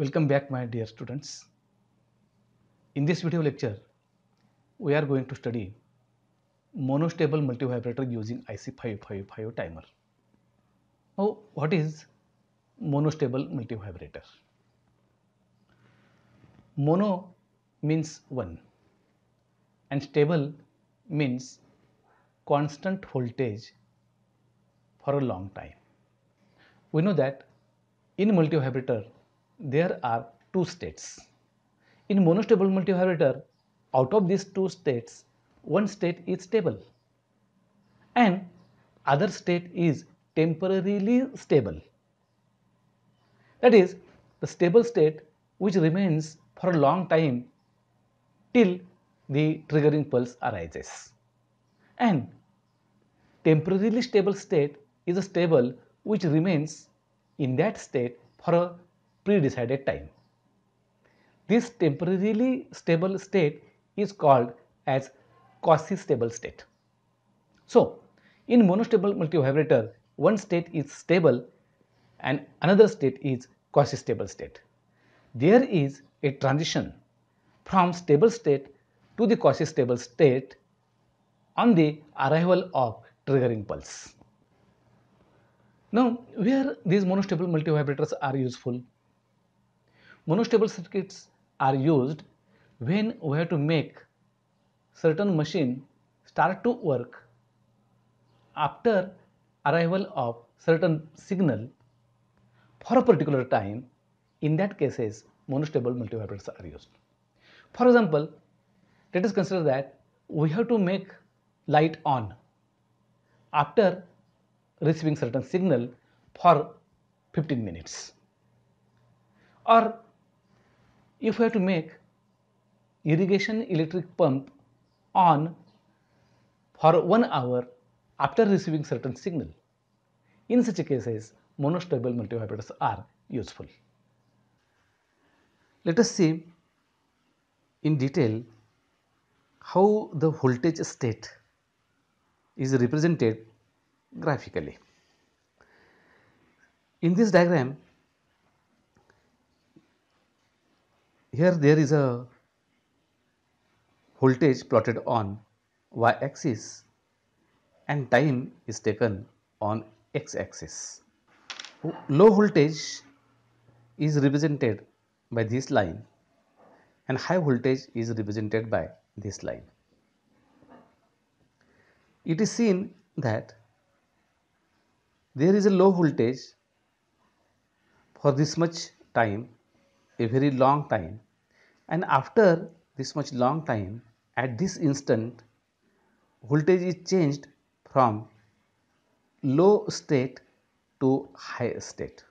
Welcome back my dear students. In this video lecture, we are going to study monostable multivibrator using IC555 timer. Now, what is monostable multivibrator? Mono means one and stable means constant voltage for a long time. We know that in multivibrator there are two states. In monostable multivariator, out of these two states, one state is stable and other state is temporarily stable. That is, the stable state which remains for a long time till the triggering pulse arises. And temporarily stable state is a stable which remains in that state for a pre-decided time. This temporarily stable state is called as quasi stable state. So, in monostable multivibrator, one state is stable and another state is quasi stable state. There is a transition from stable state to the quasi stable state on the arrival of triggering pulse. Now, where these monostable multivibrators are useful? Monostable circuits are used when we have to make certain machine start to work after arrival of certain signal for a particular time in that cases monostable multivibrators are used. For example, let us consider that we have to make light on after receiving certain signal for 15 minutes or if we have to make irrigation electric pump on for one hour after receiving certain signal. In such cases, monostable multivibrators are useful. Let us see in detail how the voltage state is represented graphically. In this diagram, Here there is a voltage plotted on y axis and time is taken on x axis. Low voltage is represented by this line and high voltage is represented by this line. It is seen that there is a low voltage for this much time, a very long time and after this much long time at this instant voltage is changed from low state to high state.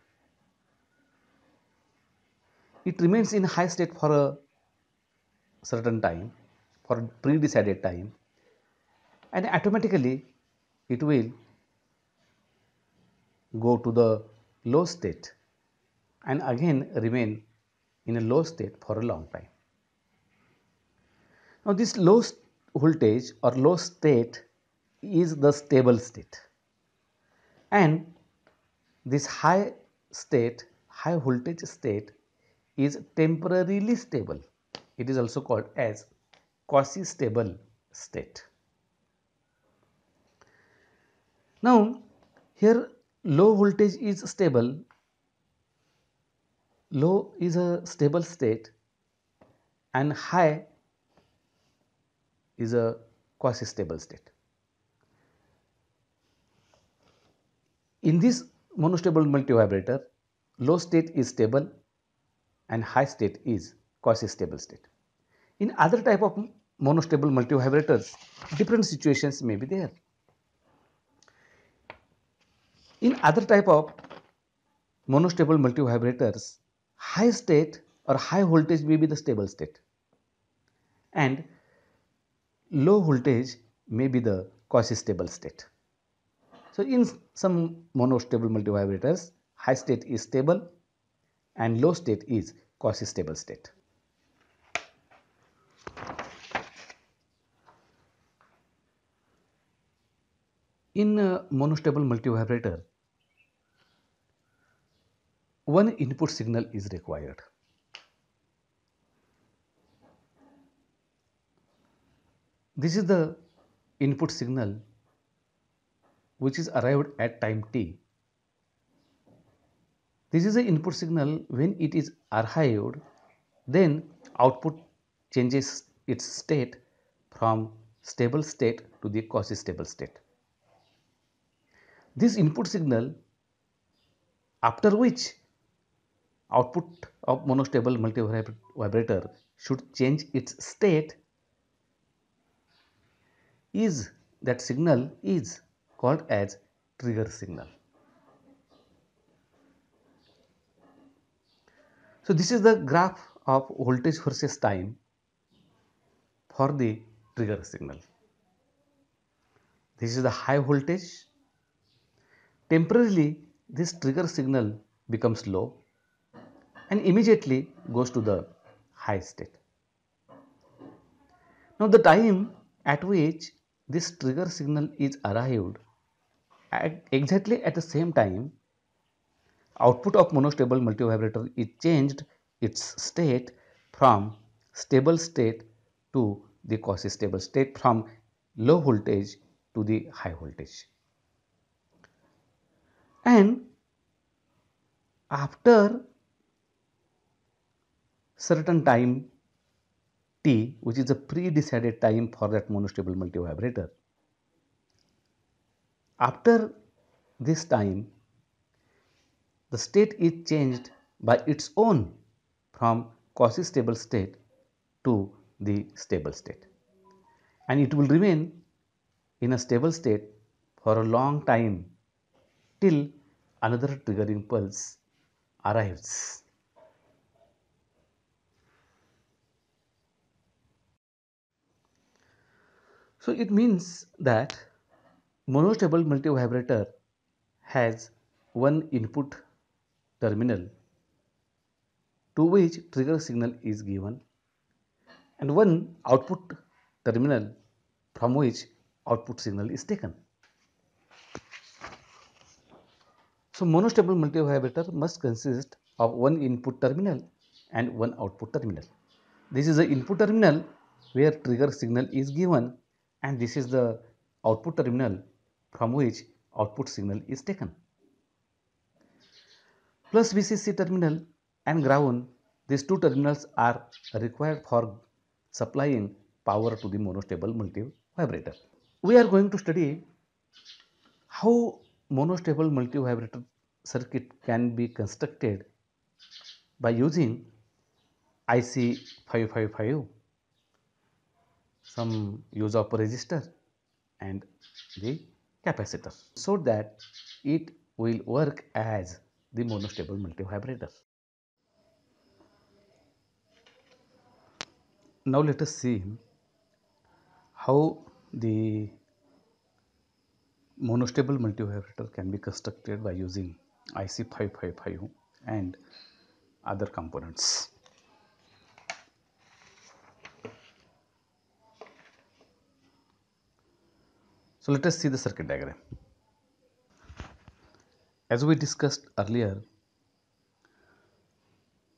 It remains in high state for a certain time for pre-decided time and automatically it will go to the low state and again remain in a low state for a long time. Now, this low voltage or low state is the stable state and this high state, high voltage state is temporarily stable. It is also called as quasi-stable state. Now, here low voltage is stable low is a stable state and high is a quasi stable state. In this monostable multivibrator, low state is stable and high state is quasi stable state. In other type of monostable multivibrators, different situations may be there. In other type of monostable multivibrators, high state or high voltage may be the stable state and low voltage may be the quasi stable state. So, in some monostable multivibrators, high state is stable and low state is quasi stable state. In a monostable multivibrator, one input signal is required. This is the input signal which is arrived at time t. This is the input signal when it is arrived then output changes its state from stable state to the quasi stable state. This input signal after which output of monostable multivibrator should change its state is that signal is called as trigger signal. So, this is the graph of voltage versus time for the trigger signal. This is the high voltage. Temporarily, this trigger signal becomes low and immediately goes to the high state. Now the time at which this trigger signal is arrived at exactly at the same time output of monostable multivibrator is changed its state from stable state to the quasi stable state from low voltage to the high voltage. And after certain time t which is a pre-decided time for that monostable multivibrator. After this time the state is changed by its own from quasi stable state to the stable state and it will remain in a stable state for a long time till another triggering pulse arrives. So it means that monostable multivibrator has one input terminal to which trigger signal is given and one output terminal from which output signal is taken. So monostable multivibrator must consist of one input terminal and one output terminal. This is the input terminal where trigger signal is given and this is the output terminal from which output signal is taken. Plus VCC terminal and ground these two terminals are required for supplying power to the monostable multivibrator. We are going to study how monostable multivibrator circuit can be constructed by using IC 555 some use of resistor and the capacitor so that it will work as the monostable multivibrator. Now let us see how the monostable multivibrator can be constructed by using IC555 and other components. So let us see the circuit diagram. As we discussed earlier,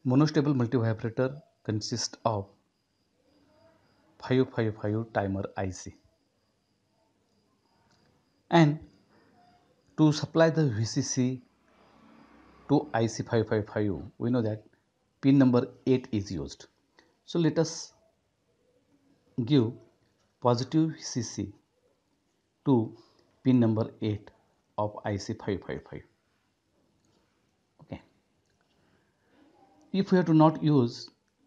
monostable multivibrator consists of 555 timer IC and to supply the VCC to IC555 we know that pin number 8 is used. So let us give positive VCC to pin number 8 of IC 555 okay if we have to not use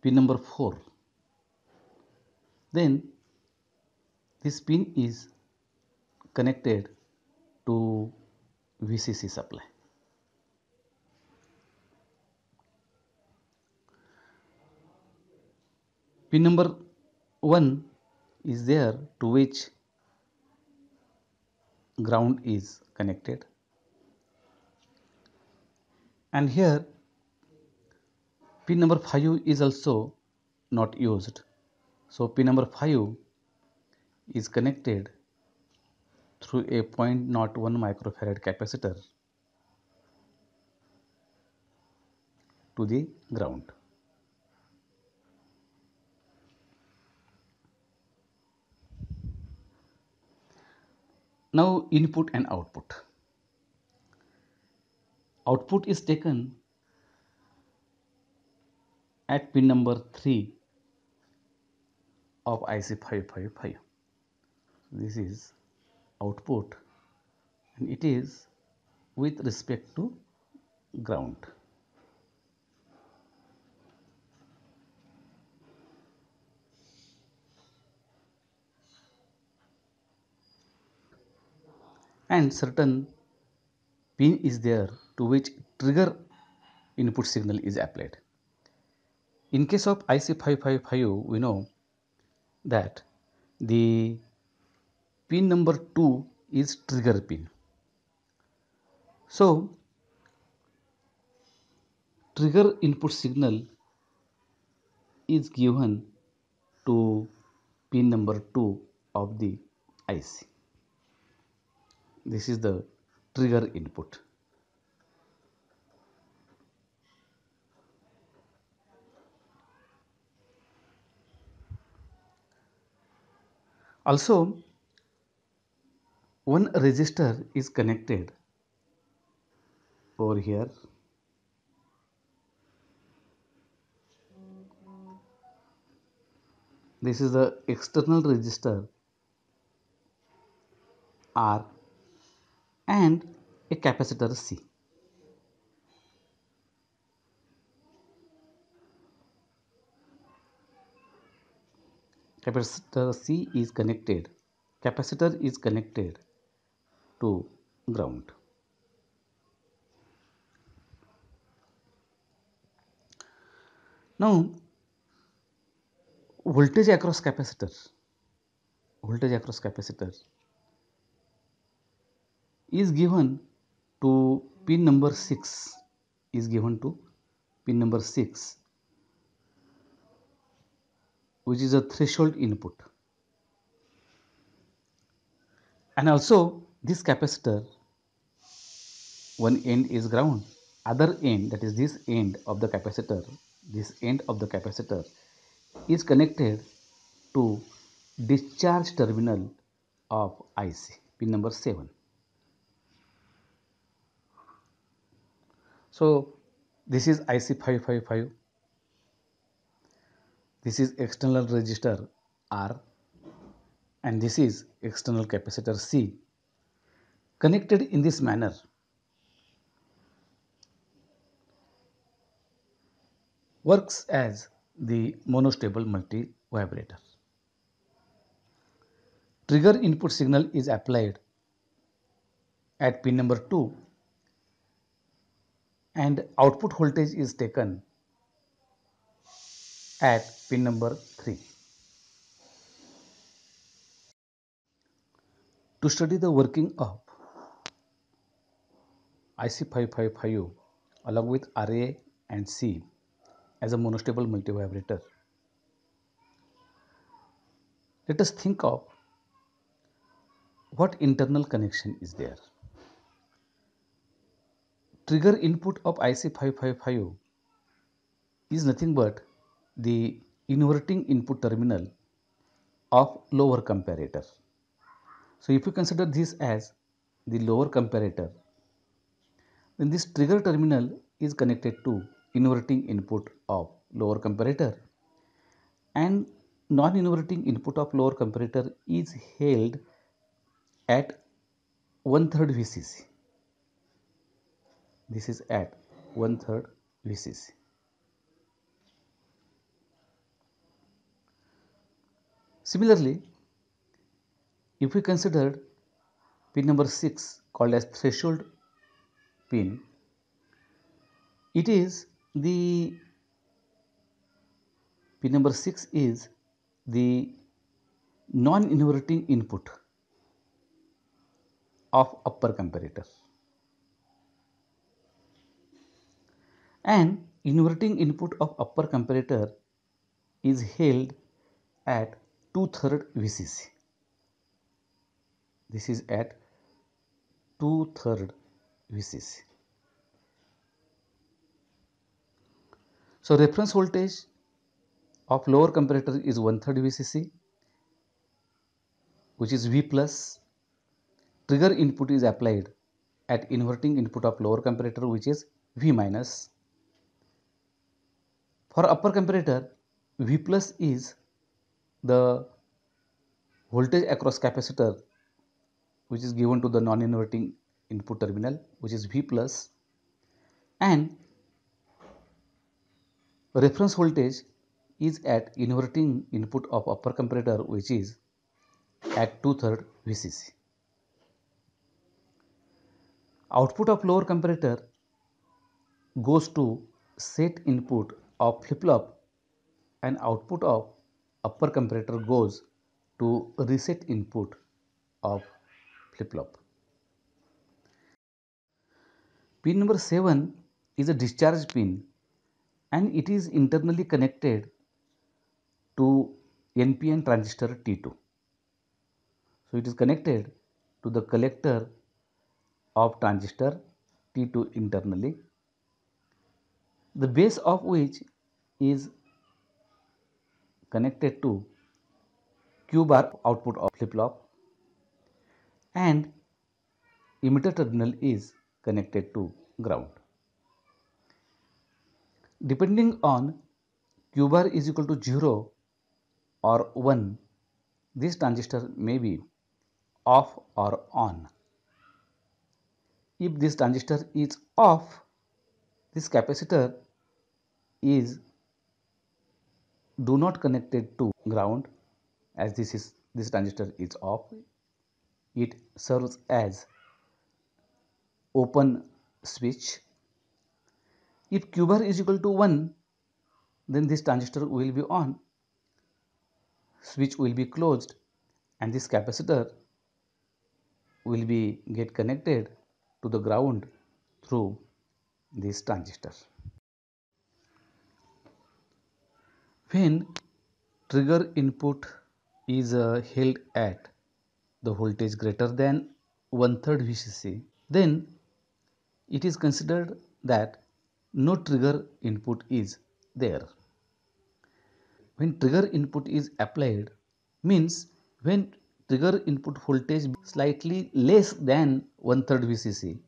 pin number 4 then this pin is connected to VCC supply pin number 1 is there to which ground is connected and here pin number 5 is also not used so pin number 5 is connected through a 0.01 microfarad capacitor to the ground Now input and output. Output is taken at pin number 3 of IC 555. This is output and it is with respect to ground. and certain pin is there to which trigger input signal is applied. In case of IC555 we know that the pin number 2 is trigger pin. So trigger input signal is given to pin number 2 of the IC. This is the trigger input. Also, one register is connected over here this is the external register R and a capacitor C. Capacitor C is connected. Capacitor is connected to ground. Now, voltage across capacitor. Voltage across capacitor is given to pin number 6 is given to pin number 6 which is a threshold input and also this capacitor one end is ground other end that is this end of the capacitor this end of the capacitor is connected to discharge terminal of IC pin number 7 So this is IC555. This is external resistor R and this is external capacitor C connected in this manner. works as the monostable multivibrator. Trigger input signal is applied at pin number 2 and output voltage is taken at pin number 3. To study the working of IC555 along with RA and C as a monostable multivibrator, let us think of what internal connection is there trigger input of IC555 is nothing but the inverting input terminal of lower comparator. So if you consider this as the lower comparator, then this trigger terminal is connected to inverting input of lower comparator and non-inverting input of lower comparator is held at one third VCC. This is at one third VCC. Similarly, if we consider pin number 6 called as threshold pin, it is the pin number 6 is the non-inverting input of upper comparator. And inverting input of upper comparator is held at 2 third VCC. This is at 2 third VCC. So reference voltage of lower comparator is 1 third VCC which is V plus. Trigger input is applied at inverting input of lower comparator which is V minus. For upper comparator, V plus is the voltage across capacitor which is given to the non-inverting input terminal which is V plus and reference voltage is at inverting input of upper comparator which is at 2 third VCC. Output of lower comparator goes to set input of flip-flop and output of upper comparator goes to reset input of flip-flop. Pin number 7 is a discharge pin and it is internally connected to NPN transistor T2. So it is connected to the collector of transistor T2 internally the base of which is connected to Q bar output of flip flop and emitter terminal is connected to ground. Depending on Q bar is equal to 0 or 1, this transistor may be off or on. If this transistor is off, this capacitor is do not connected to ground as this is this transistor is off it serves as open switch if q bar is equal to 1 then this transistor will be on switch will be closed and this capacitor will be get connected to the ground through this transistor. When trigger input is uh, held at the voltage greater than one third VCC, then it is considered that no trigger input is there. When trigger input is applied means when trigger input voltage slightly less than one third VCC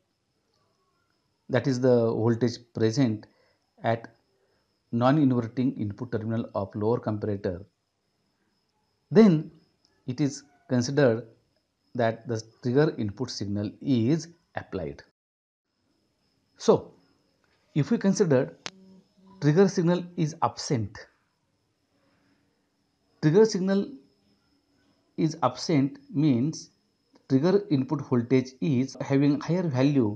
that is the voltage present at non-inverting input terminal of lower comparator, then it is considered that the trigger input signal is applied. So, if we consider trigger signal is absent, trigger signal is absent means trigger input voltage is having higher value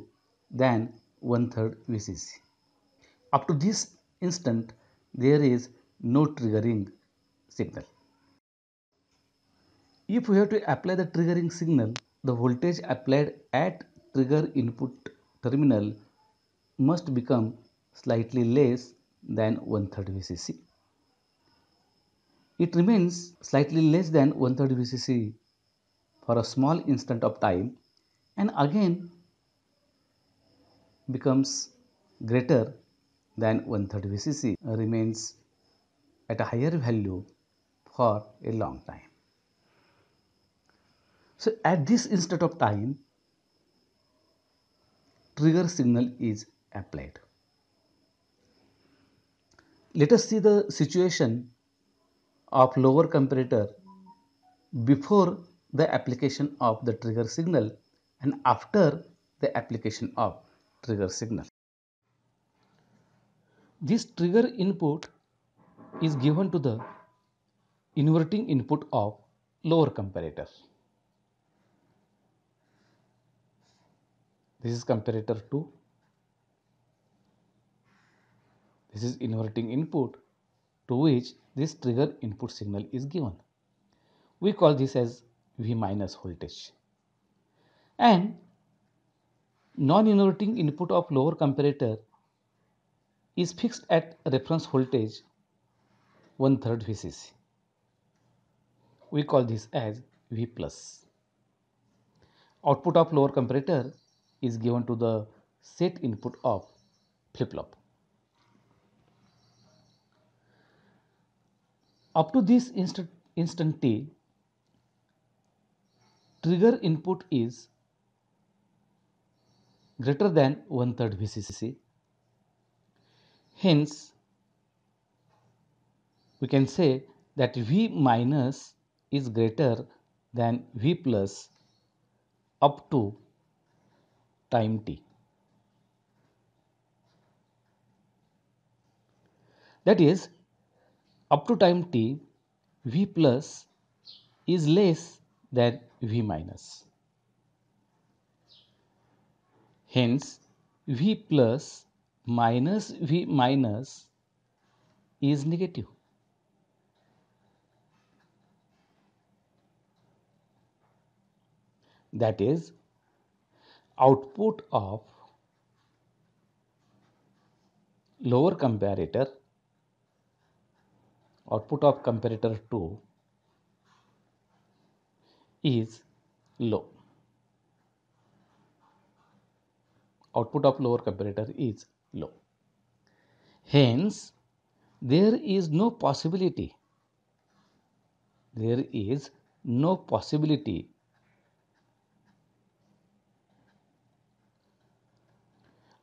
than one third VCC. Up to this instant, there is no triggering signal. If we have to apply the triggering signal, the voltage applied at trigger input terminal must become slightly less than one third VCC. It remains slightly less than one third VCC for a small instant of time and again becomes greater than one third VCC remains at a higher value for a long time. So at this instant of time, trigger signal is applied. Let us see the situation of lower comparator before the application of the trigger signal and after the application of trigger signal. This trigger input is given to the inverting input of lower comparator. This is comparator 2. This is inverting input to which this trigger input signal is given. We call this as V minus voltage. And Non-inverting input of lower comparator is fixed at reference voltage one third VCC. We call this as V plus. Output of lower comparator is given to the set input of flip-flop. Up to this instant, instant t, trigger input is greater than one third VCC. Hence, we can say that V minus is greater than V plus up to time t. That is, up to time t, V plus is less than V minus. Hence, V plus minus V minus is negative. That is output of lower comparator output of comparator 2 is low. output of lower comparator is low. Hence, there is no possibility, there is no possibility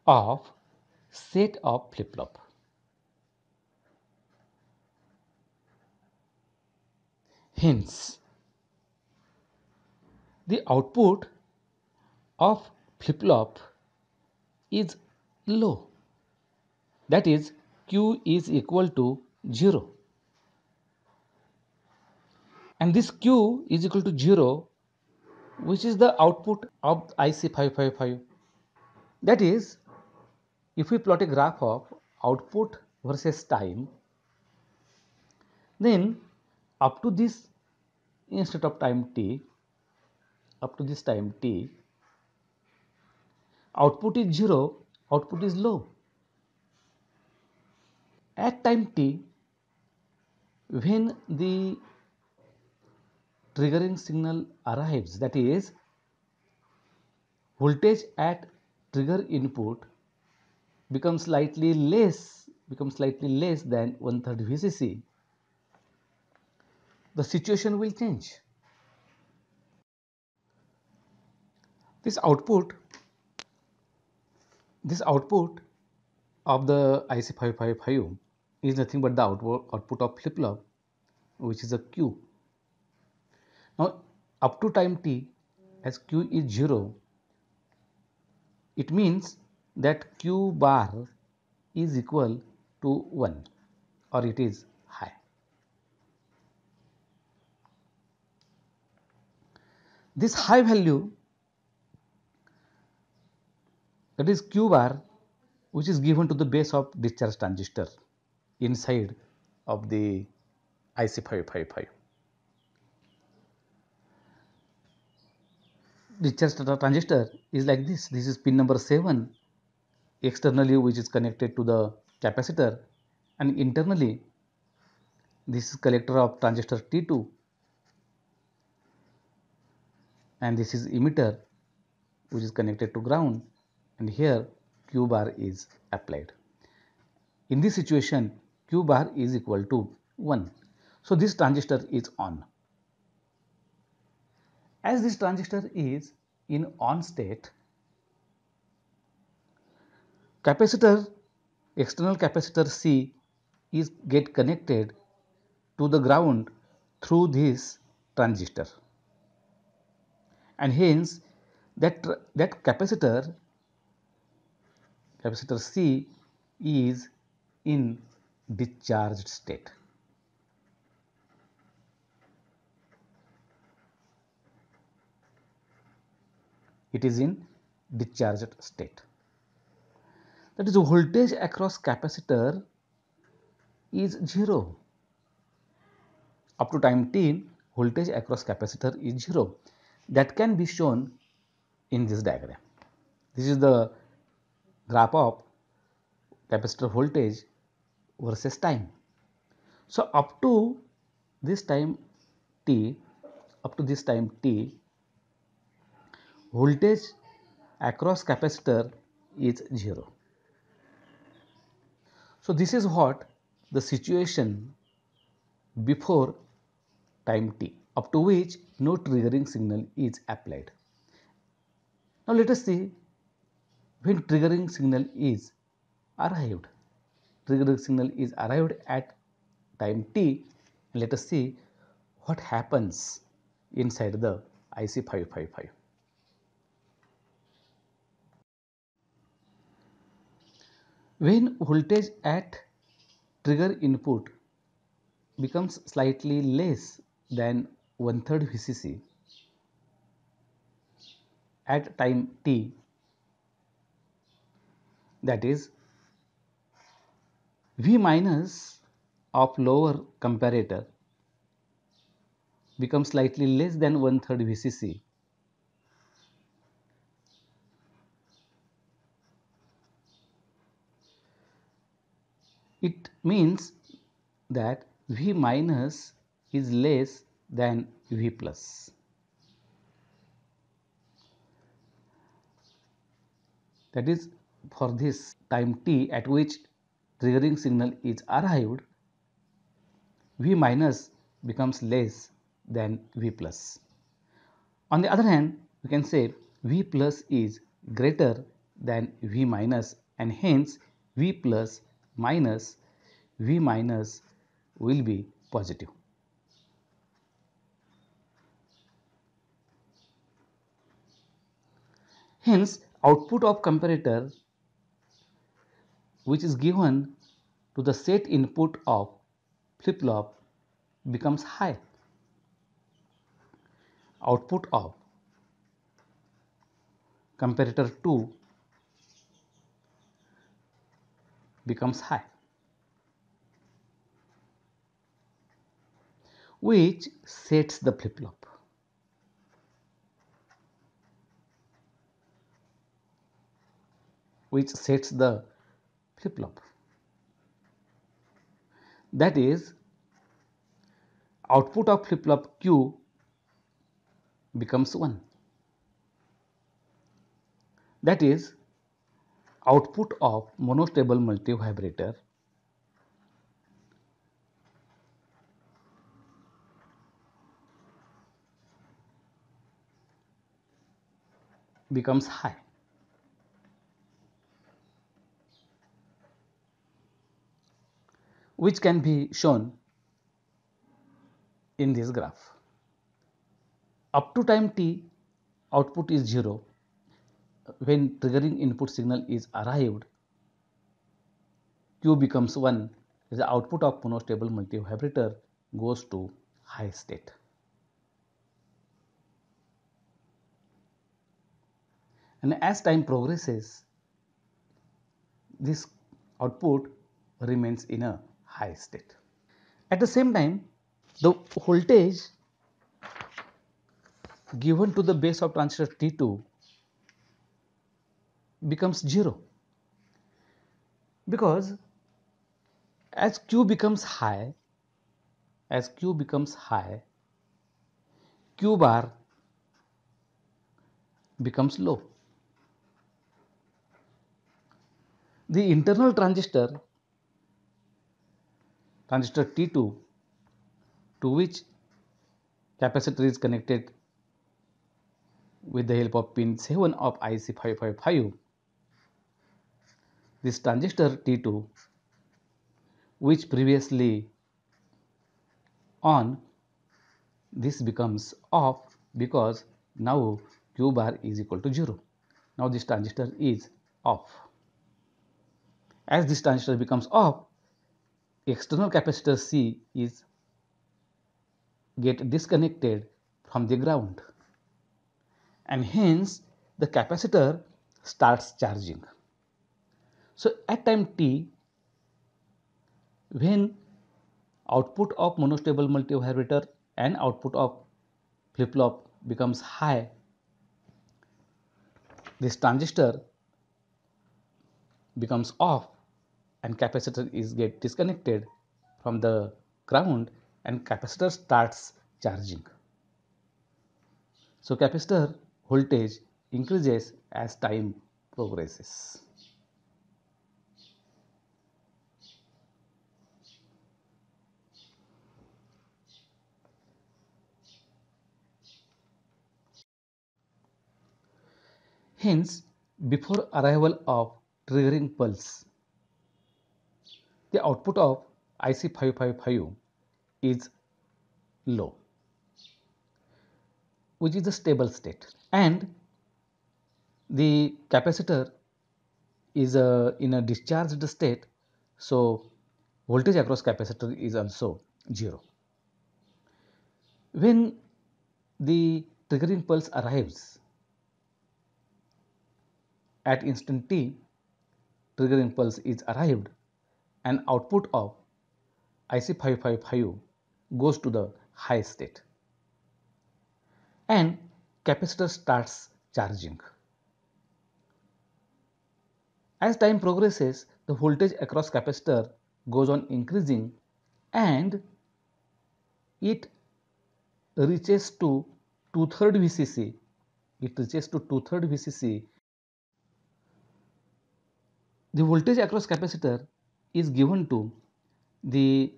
of set of flip-flop. Hence, the output of flip-flop is low. That is, Q is equal to 0. And this Q is equal to 0, which is the output of IC555. That is, if we plot a graph of output versus time, then up to this instead of time t, up to this time t, output is 0, output is low. At time t, when the triggering signal arrives, that is voltage at trigger input becomes slightly less becomes slightly less than one third VCC, the situation will change. This output this output of the IC555 is nothing but the output of flip flop which is a Q. Now up to time t as Q is 0 it means that Q bar is equal to 1 or it is high. This high value that is q bar which is given to the base of discharge transistor inside of the IC555. Discharge transistor is like this, this is pin number 7 externally which is connected to the capacitor and internally this is collector of transistor T2 and this is emitter which is connected to ground and here q bar is applied. In this situation q bar is equal to 1. So, this transistor is on. As this transistor is in on state, capacitor external capacitor C is get connected to the ground through this transistor and hence that that capacitor capacitor C is in discharged state. It is in discharged state. That is voltage across capacitor is 0 up to time t voltage across capacitor is 0 that can be shown in this diagram. This is the graph of capacitor voltage versus time. So, up to this time t, up to this time t, voltage across capacitor is 0. So, this is what the situation before time t up to which no triggering signal is applied. Now, let us see when triggering signal is arrived triggering signal is arrived at time t let us see what happens inside the IC 555 when voltage at trigger input becomes slightly less than one third VCC at time t that is V minus of lower comparator becomes slightly less than one third VCC. It means that V minus is less than V plus. That is for this time t at which triggering signal is arrived, V minus becomes less than V plus. On the other hand, we can say V plus is greater than V minus and hence V plus minus V minus will be positive. Hence, output of comparator which is given to the set input of flip flop becomes high. Output of comparator 2 becomes high, which sets the flip flop. which sets the flip-flop. That is output of flip-flop Q becomes 1. That is output of monostable multivibrator becomes high. which can be shown in this graph. Up to time t output is 0 when triggering input signal is arrived Q becomes 1 the output of monostable multivibrator goes to high state. And as time progresses this output remains in a high state. At the same time, the voltage given to the base of transistor T2 becomes 0 because as Q becomes high, as Q becomes high, Q bar becomes low. The internal transistor transistor T2 to which capacitor is connected with the help of pin 7 of IC 555. This transistor T2 which previously on this becomes off because now q bar is equal to 0. Now this transistor is off. As this transistor becomes off external capacitor C is get disconnected from the ground and hence the capacitor starts charging. So at time t when output of monostable multivariator and output of flip-flop becomes high this transistor becomes off and capacitor is get disconnected from the ground and capacitor starts charging. So capacitor voltage increases as time progresses. Hence, before arrival of triggering pulse, the output of IC555 is low, which is a stable state and the capacitor is uh, in a discharged state. So, voltage across capacitor is also 0. When the triggering pulse arrives at instant t, triggering pulse is arrived and output of IC555 goes to the high state and capacitor starts charging. As time progresses, the voltage across capacitor goes on increasing and it reaches to two-third VCC. It reaches to two-third VCC. The voltage across capacitor is given to the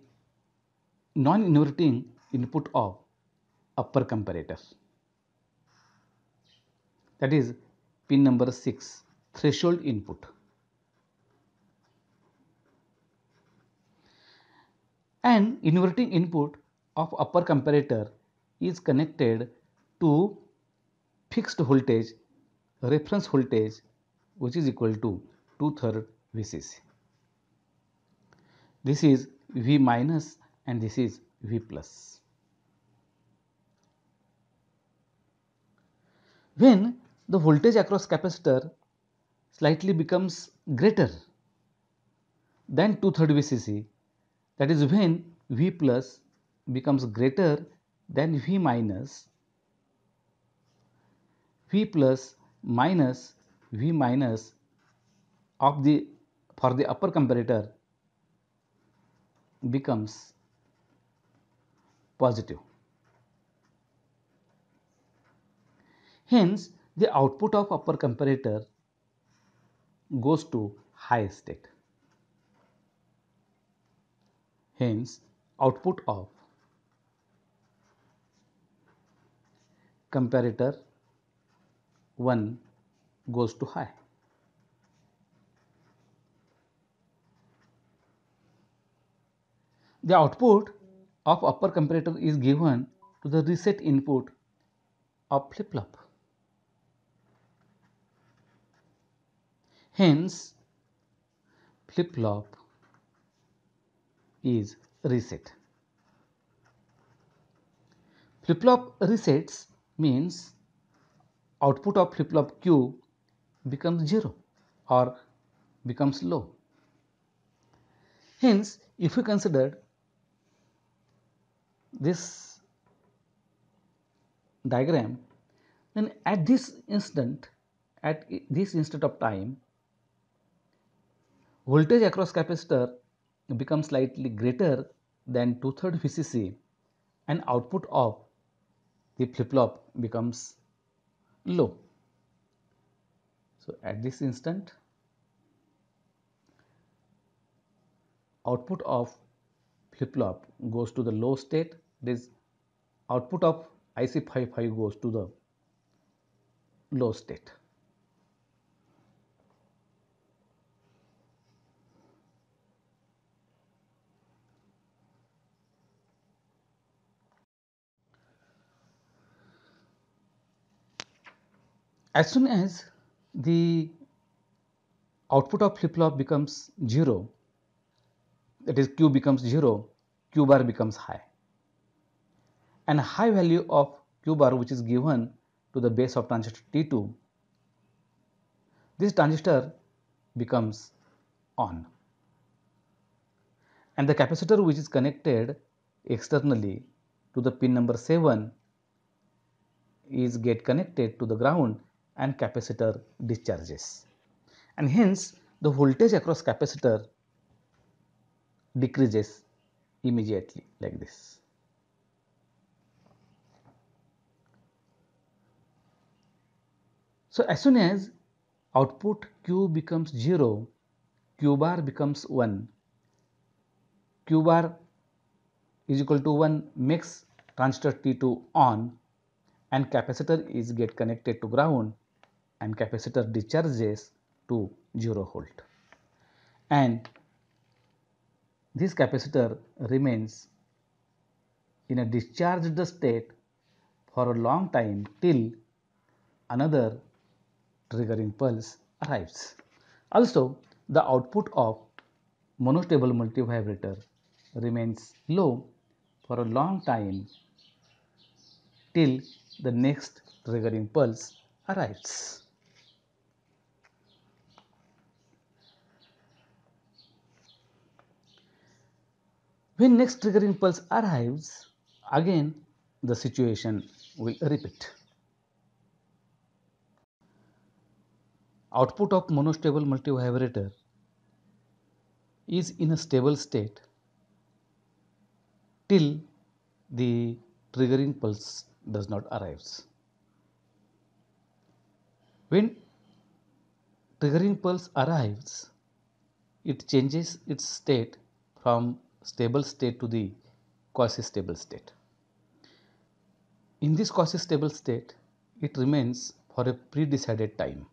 non-inverting input of upper comparator. That is pin number 6 threshold input. An inverting input of upper comparator is connected to fixed voltage reference voltage which is equal to 2 third VCC. This is V minus and this is V plus. When the voltage across capacitor slightly becomes greater than 230 VCC that is when V plus becomes greater than V minus V plus minus V minus of the for the upper comparator becomes positive. Hence, the output of upper comparator goes to high state. Hence, output of comparator 1 goes to high. The output of upper comparator is given to the reset input of flip-flop. Hence, flip-flop is reset. Flip-flop resets means output of flip-flop Q becomes 0 or becomes low. Hence, if we consider this diagram, then at this instant, at this instant of time, voltage across capacitor becomes slightly greater than 2 third VCC and output of the flip-flop becomes low. So, at this instant output of flip-flop goes to the low state this output of IC55 goes to the low state. As soon as the output of flip flop becomes 0, that is q becomes 0, q bar becomes high and high value of q bar which is given to the base of transistor T2, this transistor becomes on. And the capacitor which is connected externally to the pin number 7 is get connected to the ground and capacitor discharges. And hence the voltage across capacitor decreases immediately like this. So as soon as output Q becomes 0, Q bar becomes 1. Q bar is equal to 1 makes transistor T2 on and capacitor is get connected to ground and capacitor discharges to 0 volt and this capacitor remains in a discharged state for a long time till another triggering pulse arrives. Also, the output of monostable multivibrator remains low for a long time till the next triggering pulse arrives. When next triggering pulse arrives, again the situation will repeat. output of monostable multivibrator is in a stable state till the triggering pulse does not arrives. When triggering pulse arrives, it changes its state from stable state to the quasi stable state. In this quasi stable state, it remains for a pre decided time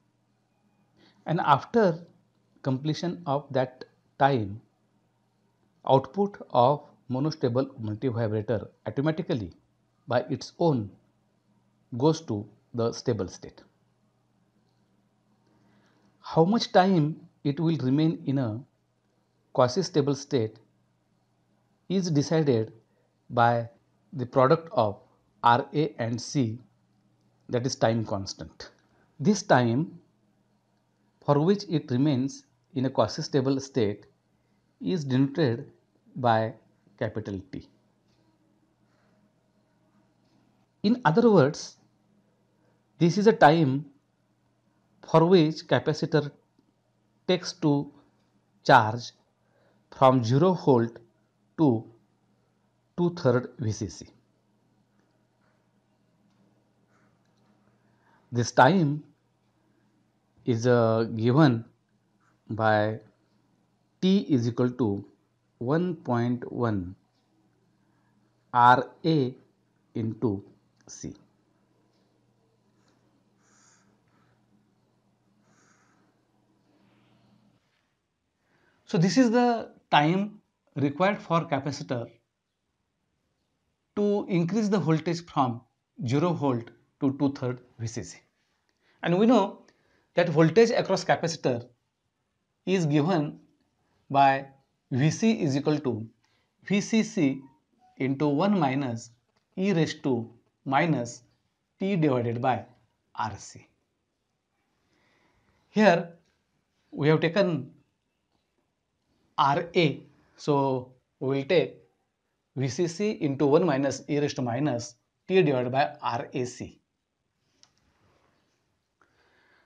and after completion of that time output of monostable multivibrator automatically by its own goes to the stable state. How much time it will remain in a quasi-stable state is decided by the product of Ra and C that is time constant. This time for which it remains in a quasi-stable state is denoted by capital T. In other words, this is a time for which capacitor takes to charge from 0 volt to 2 third VCC. This time is uh, given by t is equal to 1.1 RA into C. So this is the time required for capacitor to increase the voltage from 0 volt to 2 third VCC. And we know that voltage across capacitor is given by Vc is equal to Vcc into 1 minus e raised to minus t divided by Rc. Here we have taken Ra. So we will take Vcc into 1 minus e raised to minus t divided by Rac.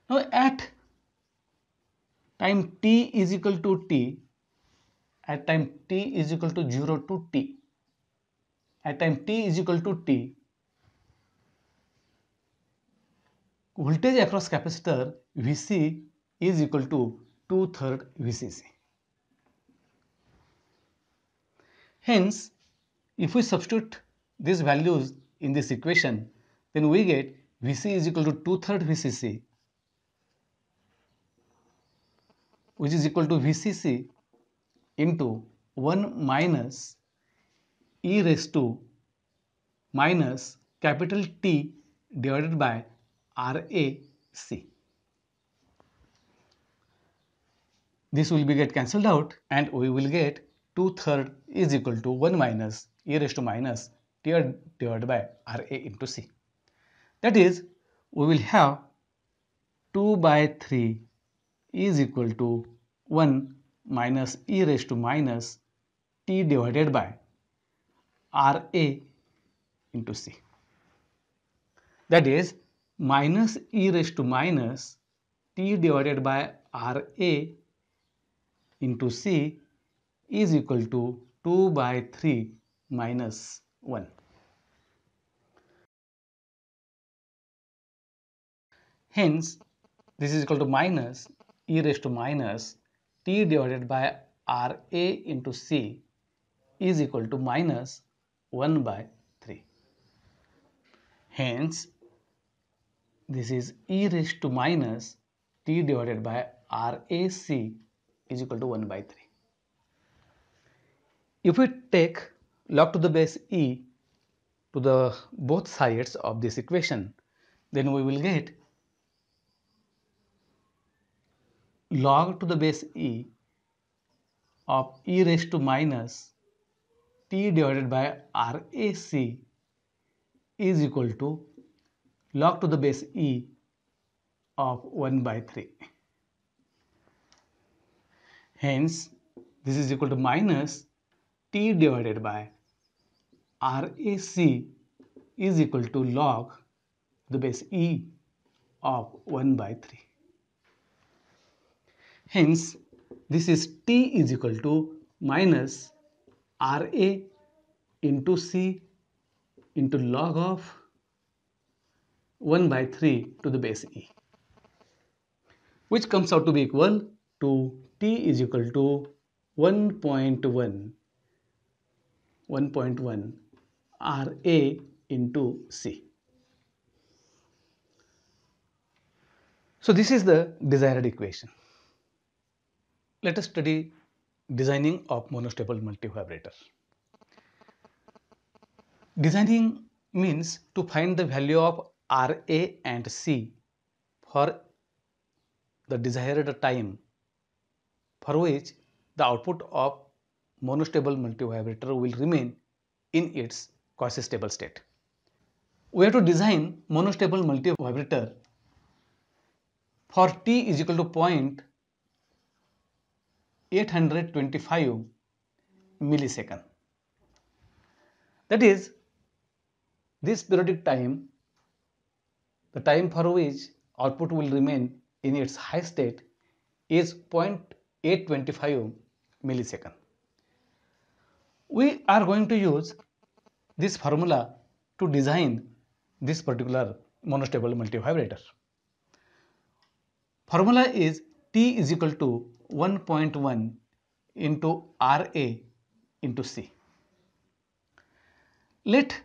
Now at time t is equal to t, at time t is equal to 0 to t, at time t is equal to t, voltage across capacitor Vc is equal to 2 third Vcc. Hence, if we substitute these values in this equation, then we get Vc is equal to 2 third Vcc which is equal to VCC into 1 minus e raised to minus capital T divided by RAC. This will be get cancelled out and we will get 2 third is equal to 1 minus e raised to minus T divided by RA into C. That is, we will have 2 by 3 is equal to 1 minus e raised to minus t divided by r a into c. That is minus e raised to minus t divided by r a into c is equal to 2 by 3 minus 1. Hence, this is equal to minus e raised to minus t divided by RA into C is equal to minus 1 by 3. Hence, this is e raised to minus t divided by RAC is equal to 1 by 3. If we take log to the base e to the both sides of this equation, then we will get log to the base e of e raised to minus t divided by RAC is equal to log to the base e of 1 by 3. Hence, this is equal to minus t divided by RAC is equal to log to the base e of 1 by 3. Hence, this is T is equal to minus RA into C into log of 1 by 3 to the base E which comes out to be equal to T is equal to 1.1 1.1 RA into C. So this is the desired equation. Let us study designing of monostable multivibrator. Designing means to find the value of Ra and C for the desired time for which the output of monostable multivibrator will remain in its quasi-stable state. We have to design monostable multivibrator for t is equal to 0 825 millisecond. That is, this periodic time, the time for which output will remain in its high state is 0.825 millisecond. We are going to use this formula to design this particular monostable multivibrator. Formula is T is equal to 1.1 into RA into C. Let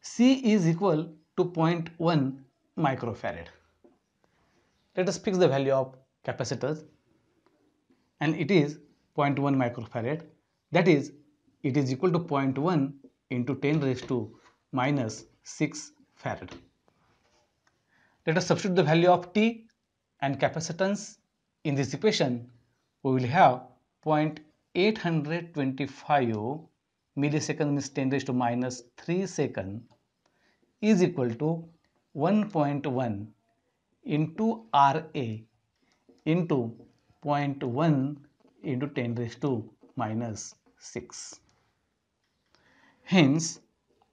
C is equal to 0.1 microfarad. Let us fix the value of capacitors and it is 0.1 microfarad that is it is equal to 0.1 into 10 raised to minus 6 farad. Let us substitute the value of t and capacitance in this equation we will have 0.825 millisecond means 10 raised to minus 3 second is equal to 1.1 into RA into 0.1 into 10 raised to minus 6. Hence,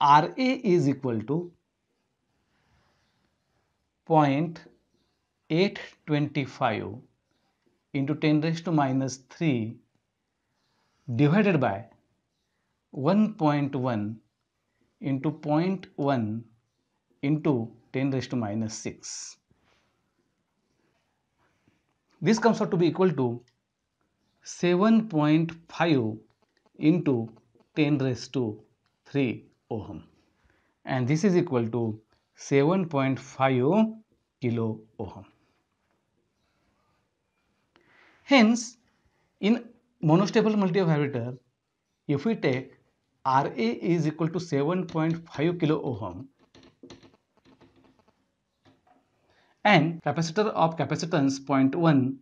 RA is equal to 0.1 825 into 10 raised to minus 3 divided by 1.1 into 0.1 into 10 raised to minus 6. This comes out to be equal to 7.5 into 10 raised to 3 ohm and this is equal to 7.5 kilo ohm. Hence, in monostable multivariator, if we take Ra is equal to 7.5 kilo ohm and capacitor of capacitance 0.1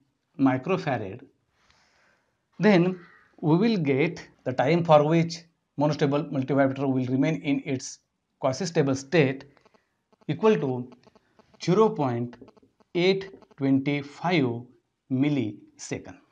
microfarad, then we will get the time for which monostable multivariator will remain in its quasi-stable state equal to 0.825 milli second.